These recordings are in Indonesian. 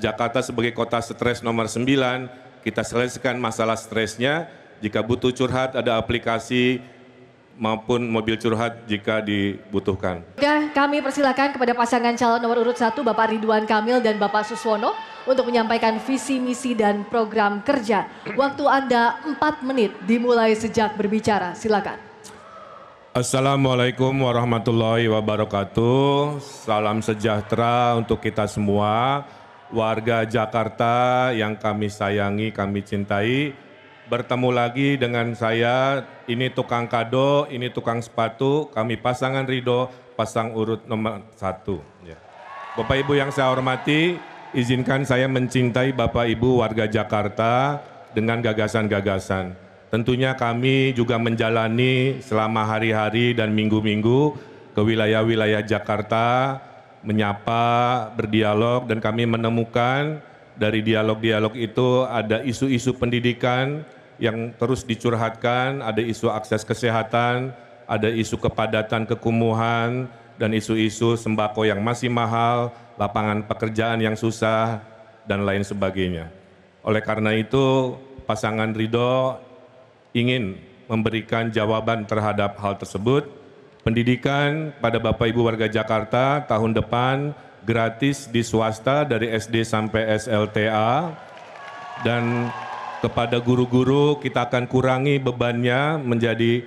Jakarta sebagai kota stres nomor 9, kita selesaikan masalah stresnya. Jika butuh curhat, ada aplikasi maupun mobil curhat jika dibutuhkan. Kami persilakan kepada pasangan calon nomor urut 1 Bapak Ridwan Kamil dan Bapak Suswono untuk menyampaikan visi, misi, dan program kerja. Waktu Anda 4 menit dimulai sejak berbicara. Silakan. Assalamualaikum warahmatullahi wabarakatuh. Salam sejahtera untuk kita semua warga Jakarta yang kami sayangi, kami cintai. Bertemu lagi dengan saya, ini tukang kado, ini tukang sepatu, kami pasangan Ridho, pasang urut nomor satu. Ya. Bapak Ibu yang saya hormati, izinkan saya mencintai Bapak Ibu warga Jakarta dengan gagasan-gagasan. Tentunya kami juga menjalani selama hari-hari dan minggu-minggu ke wilayah-wilayah Jakarta, menyapa, berdialog, dan kami menemukan dari dialog-dialog itu ada isu-isu pendidikan yang terus dicurhatkan, ada isu akses kesehatan, ada isu kepadatan kekumuhan, dan isu-isu sembako yang masih mahal, lapangan pekerjaan yang susah, dan lain sebagainya. Oleh karena itu, pasangan Ridho ingin memberikan jawaban terhadap hal tersebut Pendidikan pada Bapak Ibu warga Jakarta tahun depan gratis di swasta dari SD sampai SLTA dan kepada guru-guru kita akan kurangi bebannya menjadi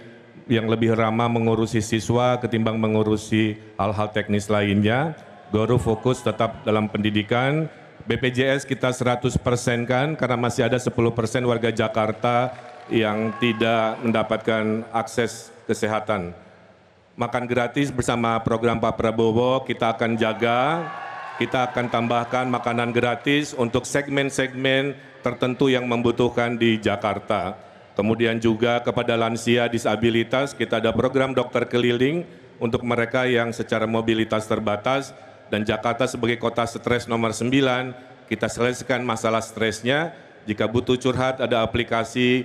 yang lebih ramah mengurusi siswa ketimbang mengurusi hal-hal teknis lainnya. Guru fokus tetap dalam pendidikan. BPJS kita 100% kan karena masih ada 10% warga Jakarta yang tidak mendapatkan akses kesehatan makan gratis bersama program Pak Prabowo. Kita akan jaga, kita akan tambahkan makanan gratis untuk segmen-segmen tertentu yang membutuhkan di Jakarta. Kemudian juga kepada lansia disabilitas, kita ada program dokter keliling untuk mereka yang secara mobilitas terbatas dan Jakarta sebagai kota stres nomor 9, kita selesaikan masalah stresnya. Jika butuh curhat ada aplikasi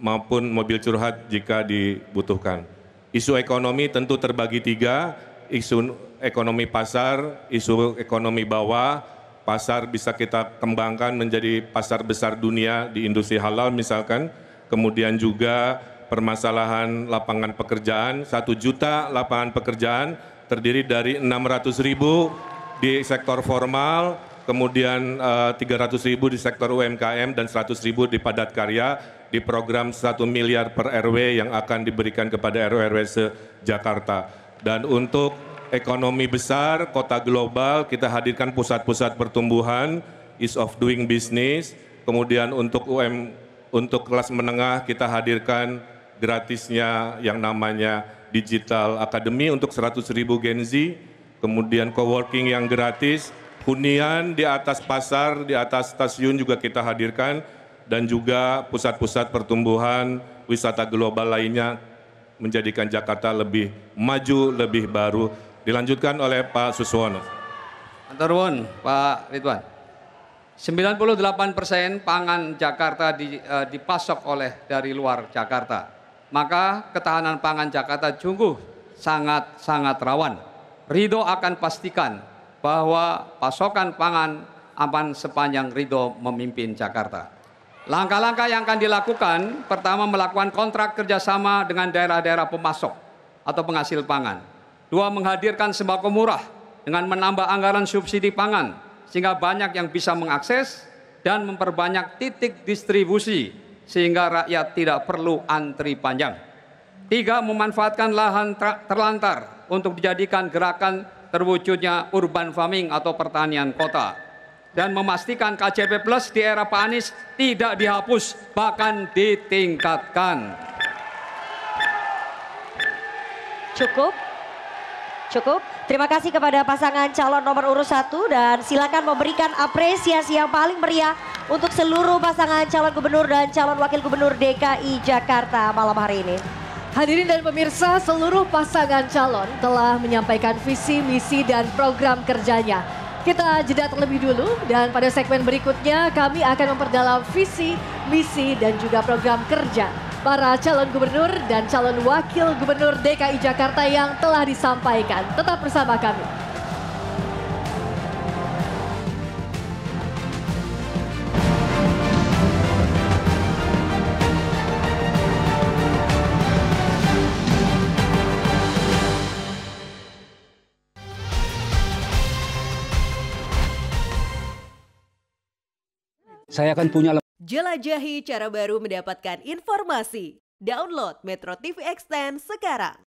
maupun mobil curhat jika dibutuhkan. Isu ekonomi tentu terbagi tiga, isu ekonomi pasar, isu ekonomi bawah, pasar bisa kita kembangkan menjadi pasar besar dunia di industri halal misalkan, kemudian juga permasalahan lapangan pekerjaan, satu juta lapangan pekerjaan terdiri dari 600 ribu di sektor formal, kemudian eh, tiga 300 ribu di sektor UMKM dan 100 ribu di padat karya di program 1 miliar per RW yang akan diberikan kepada RW-RW se-Jakarta. Dan untuk ekonomi besar, kota global, kita hadirkan pusat-pusat pertumbuhan, ease of doing business, kemudian untuk UM untuk kelas menengah kita hadirkan gratisnya yang namanya Digital Academy untuk 100 ribu Gen Z, kemudian co-working yang gratis, hunian di atas pasar, di atas stasiun juga kita hadirkan, dan juga pusat-pusat pertumbuhan wisata global lainnya menjadikan Jakarta lebih maju, lebih baru. Dilanjutkan oleh Pak Suswono. Antarwon, Pak Ridwan. 98 persen pangan Jakarta di, uh, dipasok oleh dari luar Jakarta. Maka ketahanan pangan Jakarta sungguh sangat-sangat rawan. Ridho akan pastikan bahwa pasokan pangan aman sepanjang Ridho memimpin Jakarta. Langkah-langkah yang akan dilakukan, pertama melakukan kontrak kerjasama dengan daerah-daerah pemasok atau penghasil pangan. Dua, menghadirkan sembako murah dengan menambah anggaran subsidi pangan sehingga banyak yang bisa mengakses dan memperbanyak titik distribusi sehingga rakyat tidak perlu antri panjang. Tiga, memanfaatkan lahan terlantar untuk dijadikan gerakan terwujudnya urban farming atau pertanian kota dan memastikan KJP Plus di era Pak Anies tidak dihapus, bahkan ditingkatkan. Cukup. Cukup. Terima kasih kepada pasangan calon nomor urut satu dan silakan memberikan apresiasi yang paling meriah untuk seluruh pasangan calon gubernur dan calon wakil gubernur DKI Jakarta malam hari ini. Hadirin dan pemirsa, seluruh pasangan calon telah menyampaikan visi, misi, dan program kerjanya. Kita jeda terlebih dulu dan pada segmen berikutnya kami akan memperdalam visi, misi dan juga program kerja para calon gubernur dan calon wakil gubernur DKI Jakarta yang telah disampaikan. Tetap bersama kami. Saya akan punya Jelajahi cara baru mendapatkan informasi. Download Metro TV Extend sekarang.